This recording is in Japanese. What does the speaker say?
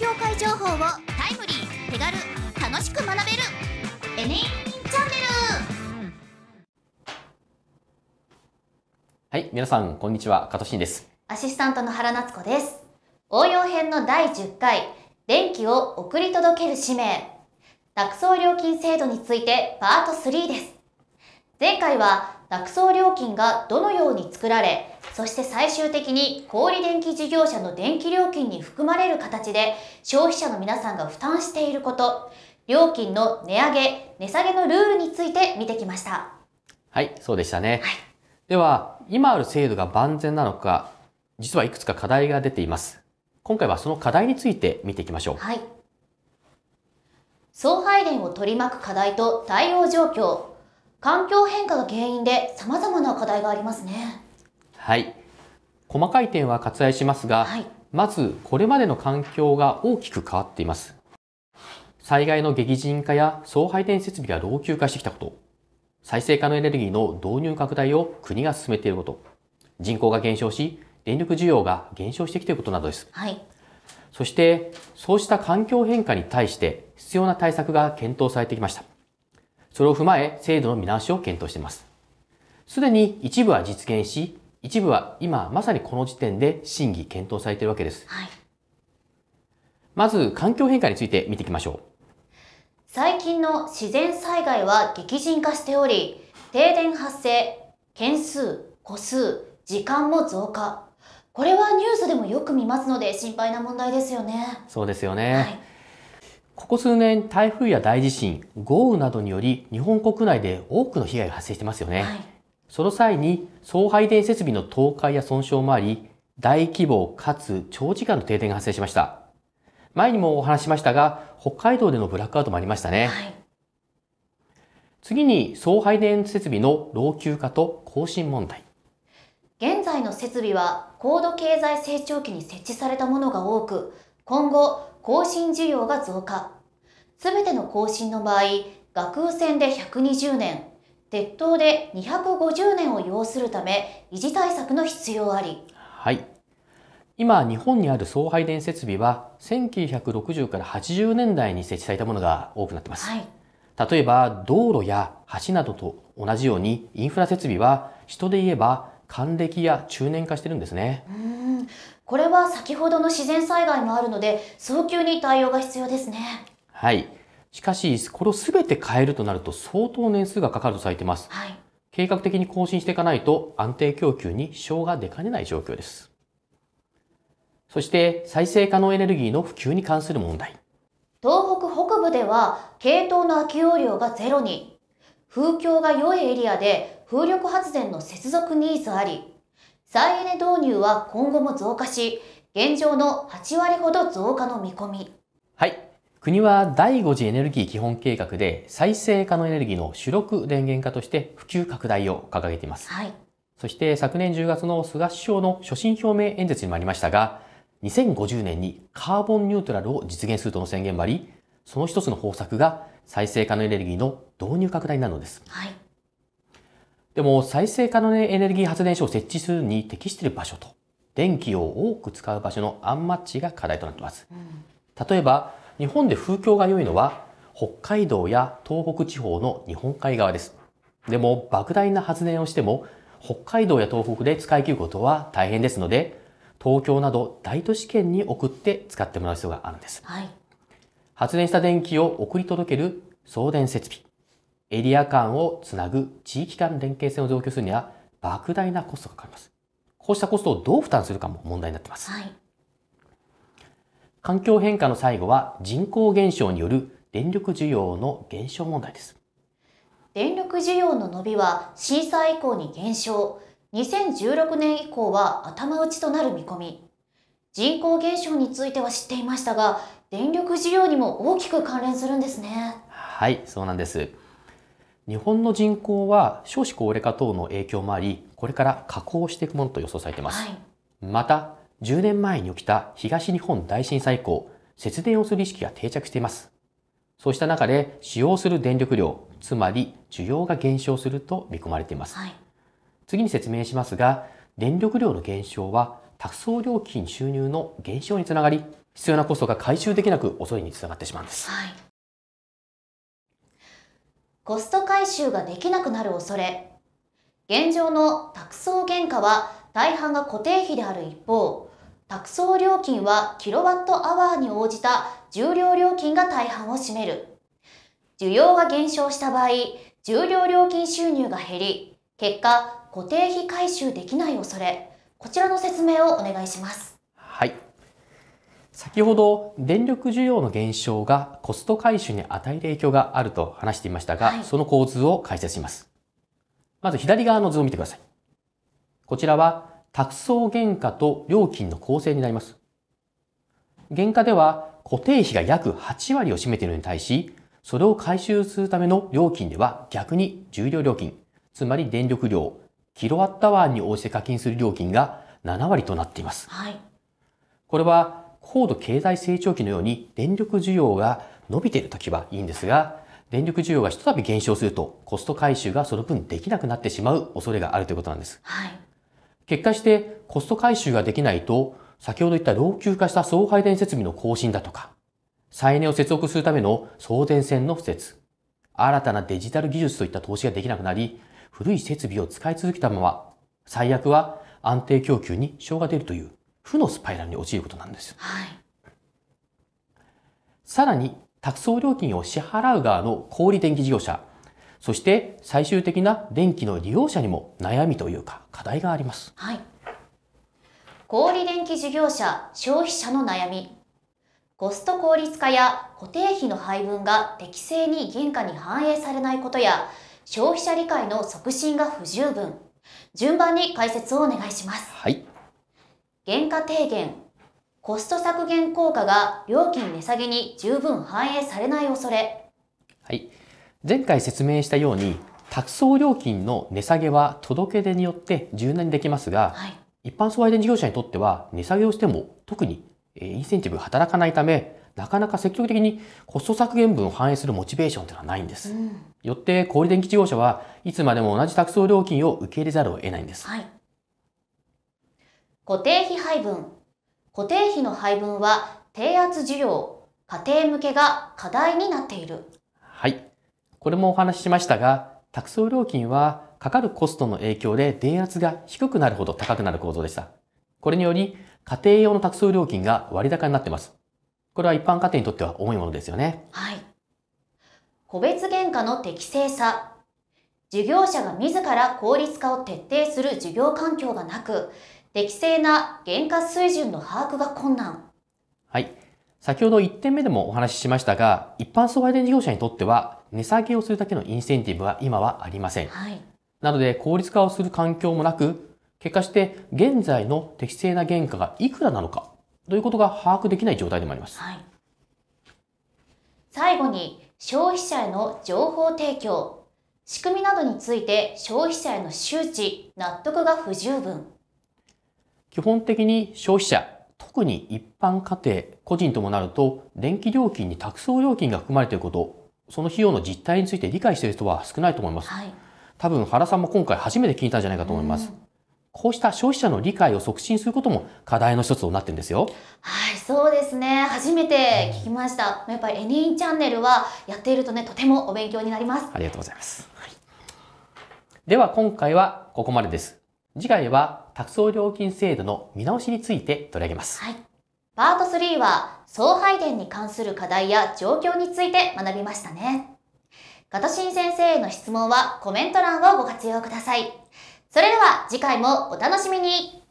業界情報をタイムリー手軽楽しく学べる NHN チャンネルはい皆さんこんにちは加藤慎ですアシスタントの原夏子です応用編の第10回電気を送り届ける使命託送料金制度についてパート3です前回は託送料金がどのように作られそして最終的に小売電気事業者の電気料金に含まれる形で消費者の皆さんが負担していること、料金の値上げ、値下げのルールについて見てきました。はい、そうでしたね。はい、では、今ある制度が万全なのか、実はいくつか課題が出ています。今回はその課題について見ていきましょう。はい。送配電を取り巻く課題と対応状況。環境変化が原因で様々な課題がありますね。はい。細かい点は割愛しますが、はい、まずこれまでの環境が大きく変わっています。災害の激甚化や送配電設備が老朽化してきたこと、再生可能エネルギーの導入拡大を国が進めていること、人口が減少し、電力需要が減少してきていることなどです。はい、そして、そうした環境変化に対して必要な対策が検討されてきました。それを踏まえ、制度の見直しを検討しています。すでに一部は実現し、一部は今まさにこの時点で審議検討されているわけです。はい、まず環境変化について見ていきましょう。最近の自然災害は激甚化しており、停電発生、件数、個数、時間も増加。これはニュースでもよく見ますので心配な問題ですよね。そうですよね。はい、ここ数年、台風や大地震、豪雨などにより日本国内で多くの被害が発生してますよね。はいその際に送配電設備の倒壊や損傷もあり、大規模かつ長時間の停電が発生しました。前にもお話しましたが、北海道でのブラックアウトもありましたね。はい、次に、送配電設備の老朽化と更新問題。現在の設備は高度経済成長期に設置されたものが多く、今後、更新需要が増加。すべての更新の場合、学雨で120年、鉄塔で250年を要するため維持対策の必要あり。はい今日本にある送配電設備は1960から80年代に設置されたものが多くなってます、はい、例えば道路や橋などと同じようにインフラ設備は人で言えば還暦や中年化してるんですねうんこれは先ほどの自然災害もあるので早急に対応が必要ですねはいしかし、これを全て変えるとなると相当年数がかかるとされています。はい、計画的に更新していかないと安定供給に支障が出かねない状況です。そして再生可能エネルギーの普及に関する問題。東北北部では系統の空き容量がゼロに、風況が良いエリアで風力発電の接続ニーズあり、再エネ導入は今後も増加し、現状の8割ほど増加の見込み。はい、国は第5次エネルギー基本計画で再生可能エネルギーの主力電源化として普及拡大を掲げています。はい、そして昨年10月の菅首相の所信表明演説にもありましたが、2050年にカーボンニュートラルを実現するとの宣言もあり、その一つの方策が再生可能エネルギーの導入拡大になるのです。はい、でも再生可能エネルギー発電所を設置するに適している場所と電気を多く使う場所のアンマッチが課題となっています。うん、例えば日本で風況が良いのは北海道や東北地方の日本海側です。でも莫大な発電をしても北海道や東北で使い切ることは大変ですので東京など大都市圏に送って使ってもらう必要があるんです。はい、発電した電気を送り届ける送電設備、エリア間をつなぐ地域間連携線を増強するには莫大なコストがかかります。こうしたコストをどう負担するかも問題になっています。はい環境変化の最後は人口減少による電力需要の減少問題です。電力需要の伸びは震災以降に減少、2016年以降は頭打ちとなる見込み。人口減少については知っていましたが、電力需要にも大きく関連するんですね。はい、そうなんです。日本の人口は少子高齢化等の影響もあり、これから下降していくものと予想されています。はい、また、10年前に起きた東日本大震災以降、節電をする意識が定着しています。そうした中で使用する電力量、つまり需要が減少すると見込まれています。はい、次に説明しますが、電力量の減少は託送料金収入の減少につながり、必要なコストが回収できなく恐れにつながってしまうんです。はい、コスト回収ができなくなる恐れ。現状の託送原価は大半が固定費である一方、託送料金はキロワットアワーに応じた重量料金が大半を占める。需要が減少した場合、重量料金収入が減り、結果、固定費回収できない恐れ、こちらの説明をお願いします。はい。先ほど電力需要の減少がコスト回収に与える影響があると話していましたが、はい、その構図を解説します。まず左側の図を見てください。こちらは託送原価と料金の構成になります。原価では固定費が約8割を占めているのに対し、それを回収するための料金では逆に重量料金、つまり電力量、キロワットアワーに応じて課金する料金が7割となっています。はい、これは高度経済成長期のように電力需要が伸びている時はいいんですが、電力需要がひとたび減少するとコスト回収がその分できなくなってしまう恐れがあるということなんです。はい結果してコスト回収ができないと、先ほど言った老朽化した送配電設備の更新だとか、再エネを接続するための送電線の施設、新たなデジタル技術といった投資ができなくなり、古い設備を使い続けたまま、最悪は安定供給に支障が出るという負のスパイラルに陥ることなんです。はい、さらに、託送料金を支払う側の小売電気事業者、そして最終的な電気の利用者にも悩みというか課題があります。はい。小売電気事業者、消費者の悩み。コスト効率化や固定費の配分が適正に原価に反映されないことや、消費者理解の促進が不十分。順番に解説をお願いします。はい。原価低減、コスト削減効果が料金値下げに十分反映されない恐れ。はい。前回説明したように、託送料金の値下げは届け出によって柔軟にできますが、はい、一般送配電事業者にとっては値下げをしても特にインセンティブが働かないため、なかなか積極的にコスト削減分を反映するモチベーションというのはないんです。うん、よって小売電気事業者はいつまでも同じ託送料金を受け入れざるを得ないんです。はい、固定費配分固定費の配分は低圧需要、家庭向けが課題になっている。はい。これもお話ししましたが、託送料金はかかるコストの影響で電圧が低くなるほど高くなる構造でした。これにより、家庭用の託送料金が割高になってます。これは一般家庭にとっては重いものですよね。はい。個別原価の適正さ。事業者が自ら効率化を徹底する事業環境がなく、適正な原価水準の把握が困難。はい。先ほど1点目でもお話ししましたが、一般送配電事業者にとっては、値下げをするだけのインセンティブは今はありません。はい、なので、効率化をする環境もなく、結果して現在の適正な原価がいくらなのかということが把握できない状態でもあります。はい、最後に、消費者への情報提供。仕組みなどについて消費者への周知、納得が不十分。基本的に消費者、特に一般家庭、個人ともなると、電気料金に託送料金が含まれていることその費用の実態について理解している人は少ないと思います。はい、多分原さんも今回初めて聞いたんじゃないかと思います。うんこうした消費者の理解を促進することも課題の一つとなってるんですよ。はい、そうですね。初めて聞きました。やっぱりエニーチャンネルはやっているとね、とてもお勉強になります。ありがとうございます。はい、では今回はここまでです。次回は、託送料金制度の見直しについて取り上げます。はい、パート3は、送配電に関する課題や状況について学びましたね。ガトシン先生への質問はコメント欄をご活用ください。それでは次回もお楽しみに